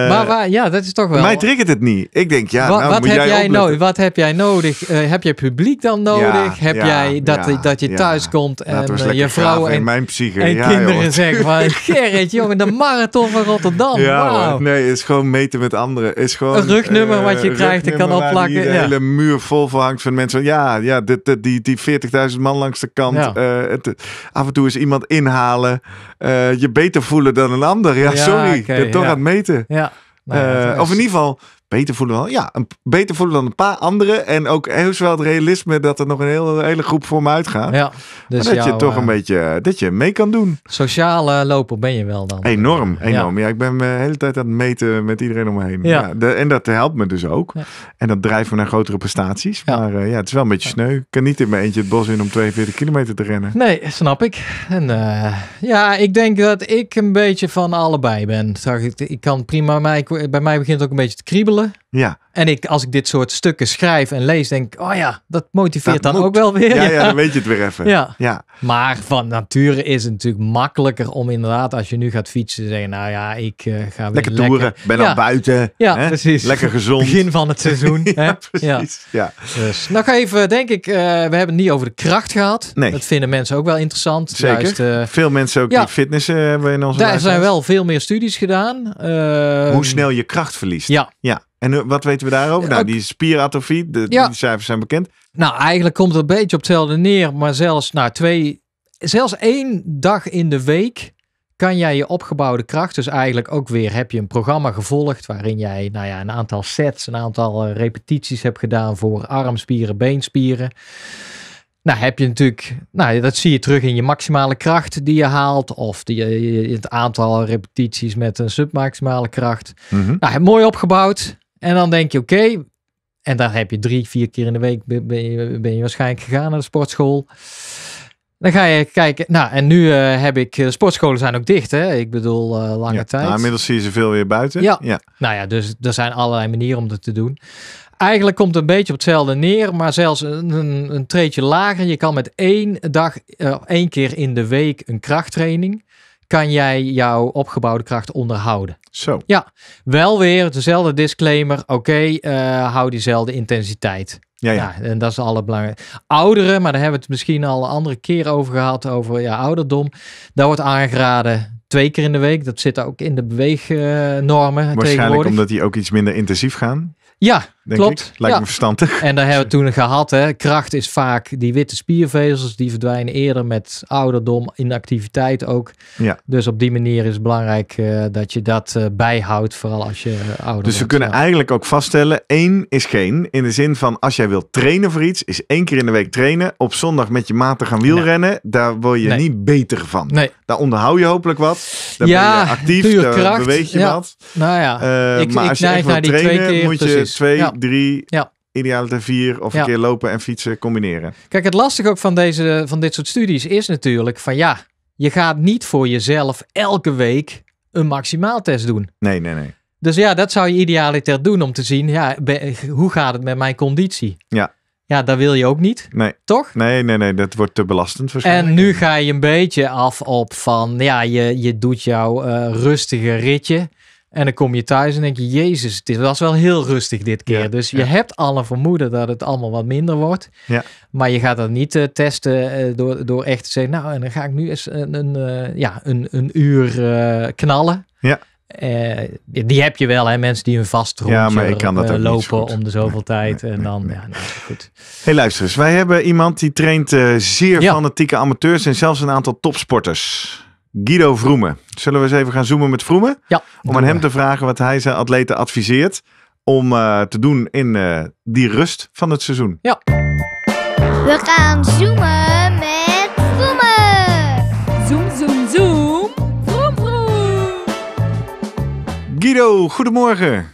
maar ja, dat is toch wel. Mij triggert het niet. Ik denk, ja, nou wat, wat heb jij, nodig? Wat heb jij nodig? Eh, heb je publiek dan nodig? heb jij dat, dat je thuis komt en eh, je vrouw en, mijn kinderen zeggen van Gerrit, jongen, de marathon van Rotterdam. Ja, nee, is gewoon meten met anderen. Is gewoon, een rugnummer wat je krijgt en kan opplakken. Een hele muur vol verhangt van mensen. Ja, ja dit, die, die 40.000 man langs de kant. af en toe is iemand inhalen. je beter voelen dan een ander. Ja, sorry. toch aan het meten. Ja. Nou eh, of in ieder geval beter voelen dan, ja, een, beter voelen dan een paar anderen. En ook heel wel het realisme dat er nog een hele, hele groep voor me uitgaat. Ja, dus dat je toch een eh, beetje dat je mee kan doen. Sociaal lopen ben je wel dan. Enorm, enorm. Ja, ik ben eh, de hele tijd aan het meten met iedereen om me heen. Ja. en dat helpt me dus ook. En dat drijft me naar grotere prestaties. Maar eh, ja, het is wel een beetje sneu. Ik kan niet in mijn eentje het bos in om 42 kilometer te rennen. Nee, snap ik. En ja, ik denk dat ik een beetje van allebei ben. Ik, ik kan prima, bij mij begint ook een beetje te kriebelen. Ja. En ik, als ik dit soort stukken schrijf en lees, denk ik, oh ja, dat motiveert dan ook wel weer. Ja, ja, dan weet je het weer even. Ja. ja. Maar van nature is het natuurlijk makkelijker om inderdaad, als je nu gaat fietsen, te zeggen, nou ja, ik eh, ga weer lekker... toeren, ben al buiten. Ja, hè? precies. Lekker gezond. Begin van het seizoen. hè? precies. Ja. Dus, nou even, denk ik, eh, we hebben het niet over de kracht gehad. Nee. Dat vinden mensen ook wel interessant. Juist, eh, veel mensen ook die fitnessen hebben in onze Daar zijn wel veel meer studies gedaan. Hoe snel je kracht verliest. Ja. Ja. En eh, wat weten we daarover? Nou, die spieratrofie, de, die cijfers zijn bekend. Nou, eigenlijk komt het een beetje op hetzelfde neer. Maar zelfs na nou, twee, zelfs één dag in de week kan jij je opgebouwde kracht, dus eigenlijk ook weer heb je een programma gevolgd waarin jij nou ja, een aantal sets, een aantal eh, repetities hebt gedaan voor armspieren, beenspieren. Nou, heb je natuurlijk, nou, dat zie je terug in je maximale kracht die je haalt, of die, het aantal repetities met een submaximale kracht. Mhm. Nou, mooi opgebouwd. En dan denk je, oké, en daar heb je drie, vier keer in de week ben je, waarschijnlijk gegaan naar de sportschool. Dan ga je kijken. Nou, en nu eh, heb ik. Eh, sportscholen zijn ook dicht, hè? Ik bedoel, eh, lange tijd. Nou, inmiddels zie je ze veel weer buiten. Ja. ja. Nou ja, dus er zijn allerlei manieren om dat te doen. Eigenlijk komt het een beetje op hetzelfde neer, maar zelfs een, een, lager. Je kan met één dag, één keer in de week een krachttraining kan jij jouw opgebouwde kracht onderhouden. Zo. Ja, wel weer dezelfde disclaimer. Oké, okay, eh, hou diezelfde intensiteit. Ja, ja. en dat is alle belangrijke. Ouderen, maar daar hebben we het misschien al een andere keer over gehad, over ja, ouderdom. Daar wordt aangeraden twee keer in de week. Dat zit ook in de beweegnormen. Waarschijnlijk omdat die ook iets minder intensief gaan. Ja, Klopt. Lijkt me verstandig. En daar hebben we toen gehad. Hè. Kracht is vaak die witte spiervezels. Die verdwijnen eerder met ouderdom, inactiviteit ook. Ja. Dus op die manier is het belangrijk eh, dat je dat uh, bijhoudt. Vooral als je eh, ouder dus bent. Dus we kunnen eigenlijk ook vaststellen. één is geen. In de zin van als jij wilt trainen voor iets. Is één keer in de week trainen. Op zondag met je maten gaan wielrennen. Daar word je niet beter van. Nee. Daar onderhoud je hopelijk wat. Daar ja, ben je actief. Daar kracht. je wat. Nou ja, ik, maar ik als je naar trainen, twee keer, moet je precies. twee drie. Ja. Idealiter vier of een keer lopen en fietsen combineren. Kijk, het lastige ook van, deze, van dit soort studies is natuurlijk van ja, je gaat niet voor jezelf elke week een maximaaltest doen. Nee, nee, nee. Dus ja, dat zou je idealiter doen om te zien, ja, hoe gaat het met mijn conditie? Ja. Ja, dat wil je ook niet. Nee. Toch? Nee, nee, nee, dat wordt te belastend En nu ga je een beetje af op van, ja, je, je doet jouw eh, rustige ritje. En dan kom je thuis en denk je, jezus, dit was wel heel rustig dit keer. dus je hebt al een vermoeden dat het allemaal wat minder wordt. Ja. Maar je gaat dat niet eh, testen eh, door, door echt te zeggen, nou, en dan ga ik nu eens een, een eh, ja, een, een uur knallen. Ja. die heb je wel, hè, mensen die een vast rondje ja, maar ik kan dat lopen om de zoveel tijd. en dan, nee, ja, nou, goed. hey, luister eens, wij hebben iemand die traint zeer fanatieke amateurs en zelfs een aantal topsporters. Guido Vroemen. Zullen we eens even gaan zoomen met Vroemen? Ja. Om aan hem te vragen wat hij zijn atleten adviseert om eh, te doen in eh, die rust van het seizoen. Ja. We gaan zoomen met Vroemen. Zoom, zoom, zoom. Vroom, vroom. Guido, goedemorgen.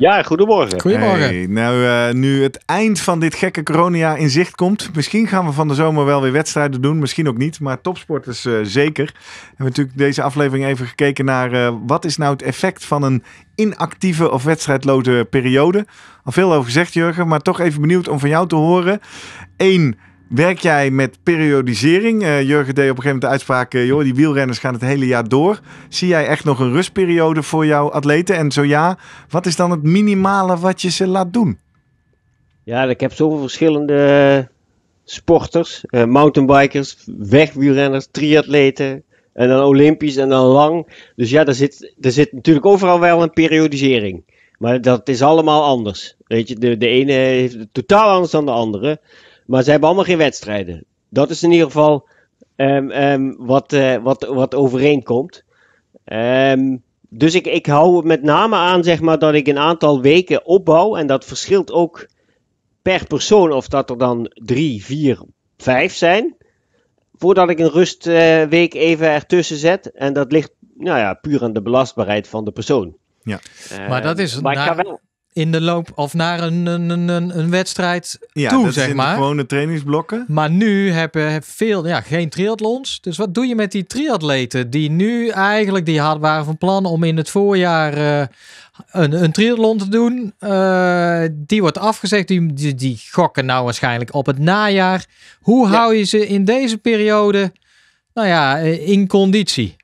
Ja, goedemorgen. Goedemorgen. nou, eh, nu het eind van dit gekke corona in zicht komt. Misschien gaan we van de zomer wel weer wedstrijden doen. Misschien ook niet. Maar topsporters eh, zeker. We hebben natuurlijk deze aflevering even gekeken naar... Eh, wat is nou het effect van een inactieve of wedstrijdloze periode? Al veel over gezegd, Jurgen. Maar toch even benieuwd om van jou te horen. Eén... Werk jij met periodisering? Eh, Jurgen deed op een gegeven moment de uitspraak: eh, joh, die wielrenners gaan het hele jaar door. Zie jij echt nog een rustperiode voor jouw atleten? En zo ja, wat is dan het minimale wat je ze laat doen? Ja, ik heb zoveel verschillende eh, sporters: mountainbikers, wegwielrenners, triatleten. En dan Olympisch en dan lang. Dus ja, er zit, er zit natuurlijk overal wel een periodisering. Maar dat is allemaal anders. Weet je, de, de ene heeft het totaal anders dan de andere. Maar ze hebben allemaal geen wedstrijden. Dat is in ieder geval ehm, ehm, wat, eh, wat, wat overeenkomt. Ehm, dus ik, ik hou met name aan zeg maar, dat ik een aantal weken opbouw. En dat verschilt ook per persoon of dat er dan drie, vier, vijf zijn. Voordat ik een rustweek eh, uh, even ertussen zet. En dat ligt nou ja, puur aan de belastbaarheid van de persoon. Ja. Eh, maar dat is... Maar ik ga wel in de loop of naar een, een, een, een wedstrijd ja, toe, dat is in gewone trainingsblokken. Maar nu hebben heb veel, ja, geen triathlons. Dus wat doe je met die triatleten die nu eigenlijk, die had, waren van plan om in het voorjaar eh, een, een triathlon te doen. Eh, die wordt afgezegd, die, die, die, gokken nou waarschijnlijk op het najaar. Hoe hou je ze in deze periode, nou ja, in conditie?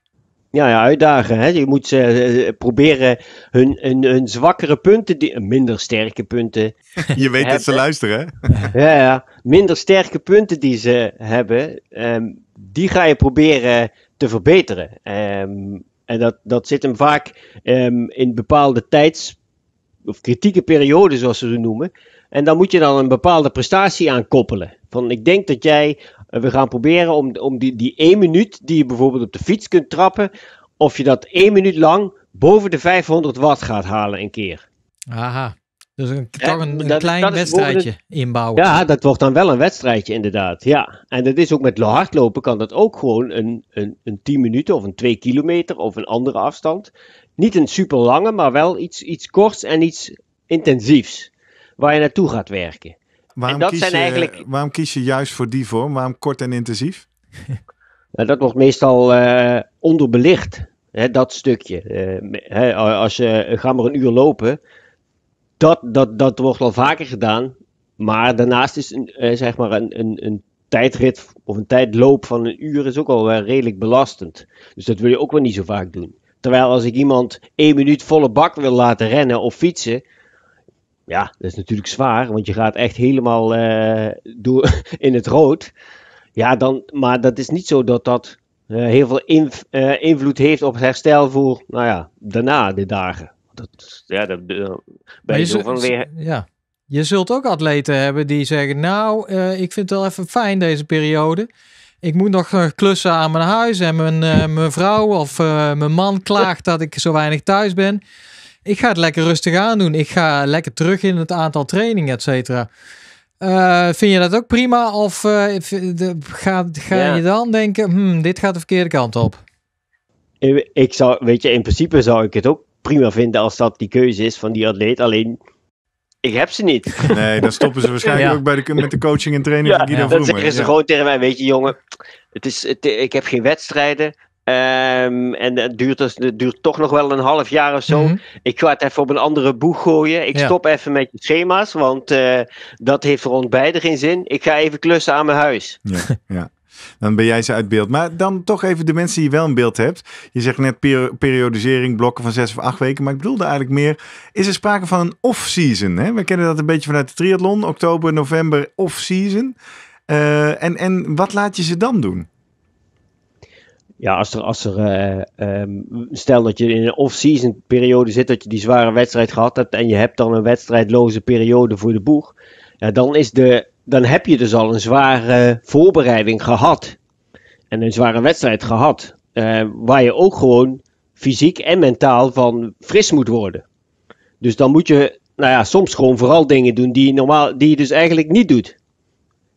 ja, ja, uitdagen. Hè? Je moet ze eh, eh, proberen hun, hun, hun zwakkere punten, die, minder sterke punten. Je weet dat ze luisteren, hè? ja, ja, minder sterke punten die ze hebben, ehm, die ga je proberen te verbeteren. Ehm, en dat, dat zit hem vaak ehm, in bepaalde tijds- of kritieke perioden, zoals ze ze noemen. En dan moet je dan een bepaalde prestatie aan koppelen. Van ik denk dat jij en we gaan proberen om, om die, die één minuut die je bijvoorbeeld op de fiets kunt trappen, of je dat één minuut lang boven de 500 watt gaat halen een keer. Aha, dus een, toch een, klein wedstrijdje inbouwen. Ja, dat wordt dan wel een wedstrijdje inderdaad. Ja. En dat is ook met hardlopen kan dat ook gewoon een, een, een 10 minuten of een 2 kilometer of een andere afstand. Niet een super lange, maar wel iets, iets korts en iets intensiefs waar je naartoe gaat werken. Waarom, kies, waarom kies je juist voor die vorm? Waarom kort en intensief? Nou, dat wordt meestal eh, onderbelicht, hè, dat stukje. Eh, als je uh, ga maar een uur lopen, dat, dat, dat wordt al vaker gedaan. Maar daarnaast is een, zeg maar een, een, een tijdrit of een tijdloop van een uur is ook al redelijk belastend. Dus dat wil je ook wel niet zo vaak doen. Terwijl als ik iemand één minuut volle bak wil laten rennen of fietsen, ja, dat is natuurlijk zwaar, want je gaat echt helemaal eh, door in het rood. Ja, dan, maar dat is niet zo dat dat eh, heel veel eh, invloed heeft op het herstel voor, nou ja, daarna de dagen. Dat, ja, dat ben je zo van weer... Ja. Je zult ook atleten hebben die zeggen, nou, ik vind het wel even fijn deze periode. Ik moet nog klussen aan mijn huis en mijn, mijn vrouw of mijn man klaagt dat ik zo weinig thuis ben ik ga het lekker rustig aan doen. Ik ga lekker terug in het aantal trainingen, et cetera. Eh, vind je dat ook prima? Of eh, ga, ga je dan denken, hmm, dit gaat de verkeerde kant op? Ik zou, weet je, in principe zou ik het ook prima vinden als dat die keuze is van die atleet. Alleen, ik heb ze niet. Nee, dan stoppen ze waarschijnlijk ook bij de, met de coaching en training ja, van Guido ja. Dan zeggen ze gewoon tegen mij, weet je jongen, het is, ik heb geen wedstrijden. Ehm, en dat duurt, dus- duurt toch nog wel een half jaar of zo. Mhm. Ik ga het even op een andere boeg gooien. Ik stop even met je schema's, want eh, dat heeft voor ons beiden geen zin. Ik ga even klussen aan mijn huis. Ja, ja. Dan ben jij ze uit beeld. Maar dan toch even de mensen die je wel in beeld hebt. Je zegt net periodisering, blokken van zes of acht weken. Maar ik bedoelde eigenlijk meer, is er sprake van een off-season? We kennen dat een beetje vanuit de triathlon. Oktober, november, off-season. Eh, en, en wat laat je ze dan doen? Ja, als er, als er eh, ehm, stel dat je in een off-season periode zit, dat je die zware wedstrijd gehad hebt en je hebt dan een wedstrijdloze periode voor de boeg, ja, dan, is de, dan heb je dus al een zware voorbereiding gehad. En een zware wedstrijd gehad, eh, waar je ook gewoon fysiek en mentaal van fris moet worden. Dus dan moet je, nou ja, soms gewoon vooral dingen doen die je, normaal, die je dus eigenlijk niet doet.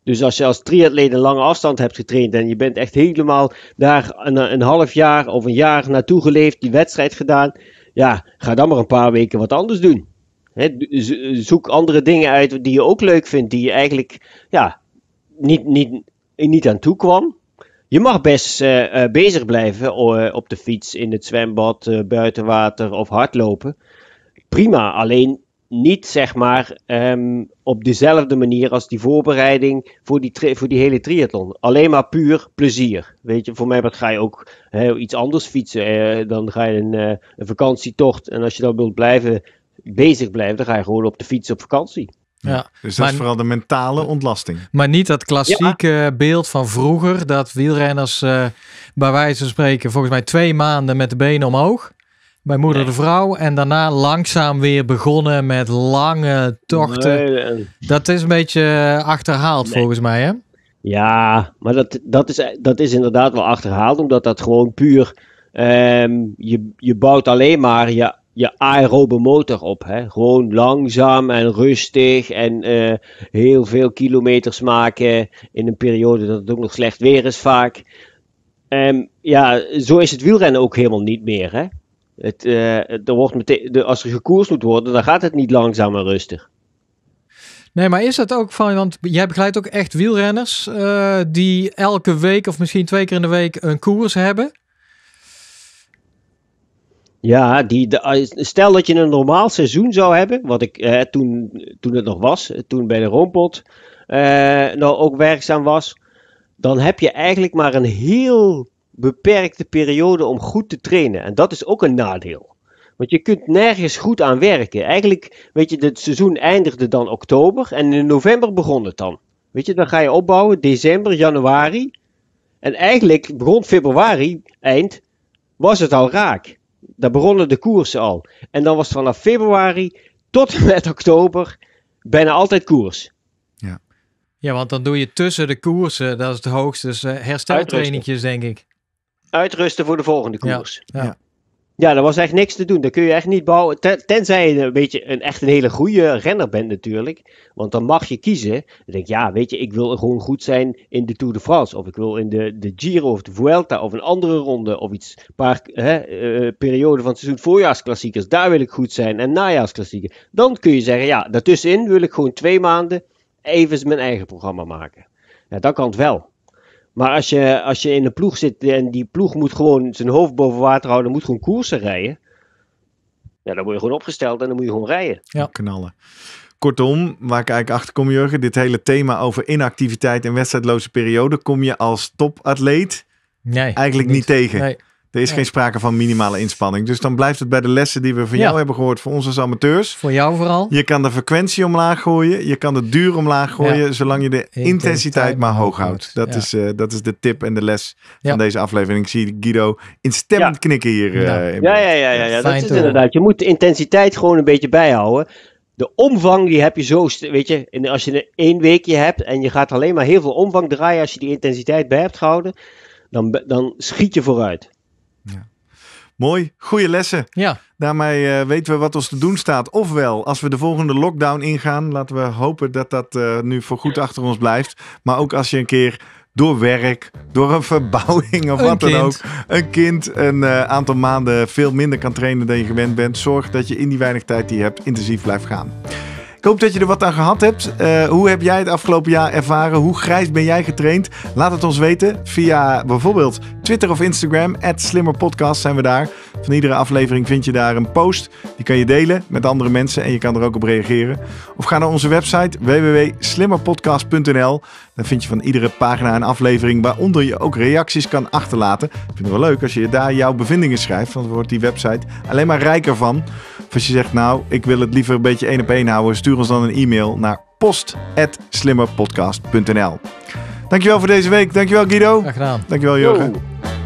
Dus als je als triatleet een lange afstand hebt getraind en je bent echt helemaal daar een, een half jaar of een jaar naartoe geleefd, die wedstrijd gedaan, ja, ga dan maar een paar weken wat anders doen. zoek andere dingen uit die je ook leuk vindt, die je eigenlijk ja, niet, niet, niet aan toe kwam. Je mag best eh, eh, bezig blijven eh, op de fiets, in het zwembad, buitenwater of hardlopen. Prima, alleen niet zeg maar ehm, op dezelfde manier als die voorbereiding voor die, voor die hele triathlon. Alleen maar puur plezier. Weet je, voor mij wat ga je ook he, iets anders fietsen. Eh, dan ga je een, eh, een, vakantietocht. En als je dan wilt blijven bezig blijven, dan ga je gewoon op de fiets op vakantie. Ja, dus dat is vooral de mentale ontlasting. Maar niet dat klassieke beeld van vroeger, dat wielrenners uh, bij wijze van spreken volgens mij twee maanden met de benen omhoog bij Moeder de Vrouw. En daarna langzaam weer begonnen met lange tochten. Dat is een beetje eh, achterhaald volgens mij, hè? Ja, maar dat, dat, is, dat is inderdaad wel achterhaald, omdat dat gewoon puur. Um, je, je bouwt alleen maar je, je aerobe motor op. Hè? Gewoon langzaam en rustig en eh, heel veel kilometers maken in een periode dat het ook nog slecht weer is vaak. Ehm, ja, zo is het wielrennen ook helemaal niet meer. Hè? Het, eh, er wordt meteen, de, als er gekoerst moet worden, dan gaat het niet langzaam en rustig. Nee, maar is dat ook van, want jij begeleidt ook echt wielrenners eh, die elke week of misschien twee keer in de week een koers hebben? Ja, die, de, eh, stel dat je een normaal seizoen zou hebben, wat ik eh, toen, toen het nog was, toen bij de Rompot eh, nou ook werkzaam was, dan heb je eigenlijk maar een heel beperkte periode om goed te trainen. En dat is ook een nadeel. Want je kunt nergens goed aan werken. Eigenlijk, weet je, het seizoen eindigde dan oktober en in november begon het dan. Weet je, dan ga je opbouwen, december, januari. En eigenlijk begon februari, eind, was het al raak. Daar begonnen de koersen al. En dan was het vanaf februari tot en met oktober bijna altijd koers. Ja. ja, want dan doe je tussen de koersen, dat is het hoogste, dus eh, hersteltrainingjes denk ik uitrusten voor de volgende koers. Ja, ja. ja er was echt niks te doen. Dan kun je echt niet bouwen. tenzij je een beetje een, echt een hele goede renner bent natuurlijk. Want dan mag je kiezen. Dan denk je, ja, weet je, ik wil gewoon goed zijn in de Tour de France. Of ik wil in de, de Giro of de Vuelta of een andere ronde. Of iets, een paar hè, eh, eh, perioden van het seizoen voorjaarsklassiekers. Daar wil ik goed zijn. En najaarsklassiekers. Dan kun je zeggen, ja, daartussenin wil ik gewoon twee maanden even mijn eigen programma maken. dat kan het wel. Maar als je, als je in een ploeg zit en die ploeg moet gewoon zijn hoofd boven water houden, moet gewoon koersen rijden. Ja, dan word je gewoon opgesteld en dan moet je gewoon rijden. Ja, knallen. Kortom, waar ik eigenlijk achter kom, Jurgen, dit hele thema over inactiviteit en wedstrijdloze periode, kom je als topatleet nee, eigenlijk niet, niet tegen. Nee. Er is geen sprake van minimale inspanning. Dus dan blijft het bij de lessen die we van jou hebben gehoord, voor ons als amateurs. Voor jou vooral. Je kan de frequentie omlaag gooien, je kan de duur omlaag gooien, zolang je de intensiteit, maar hoog houdt. Dat, is, eh, dat is de tip en de les van deze aflevering. Ik zie Guido instemmend knikken hier. Eh, ja, ja, ja, ja, dat is inderdaad. Je moet de intensiteit gewoon een beetje bijhouden. De omvang die heb je zo, weet je, als je één weekje hebt en je gaat alleen maar heel veel omvang draaien als je die intensiteit bij hebt gehouden, dan, dan schiet je vooruit. Mooi, goede lessen. Ja. Daarmee eh, weten we wat ons te doen staat. Ofwel, als we de volgende lockdown ingaan, laten we hopen dat dat eh, nu voorgoed goed achter ons blijft. Maar ook als je een keer door werk, door een verbouwing of wat dan ook, een kind een eh, aantal maanden veel minder kan trainen dan je gewend bent. Zorg dat je in die weinig tijd die je hebt intensief blijft gaan. Ik hoop dat je er wat aan gehad hebt. Eh, hoe heb jij het afgelopen jaar ervaren? Hoe grijs ben jij getraind? Laat het ons weten via bijvoorbeeld Twitter of Instagram. @slimmerpodcast zijn we daar. Van iedere aflevering vind je daar een post. Die kan je delen met andere mensen en je kan er ook op reageren. Of ga naar onze website www.slimmerpodcast.nl. Dan vind je van iedere pagina een aflevering waaronder je ook reacties kan achterlaten. Ik vind het wel leuk als je daar jouw bevindingen schrijft, want dan wordt die website alleen maar rijker van. Of als je zegt, nou, ik wil het liever een beetje één op één houden, stuur ons dan een e-mail naar post.slimmerpodcast.nl. Dankjewel voor deze week. Dankjewel Guido. Graag gedaan. Dankjewel Jurgen.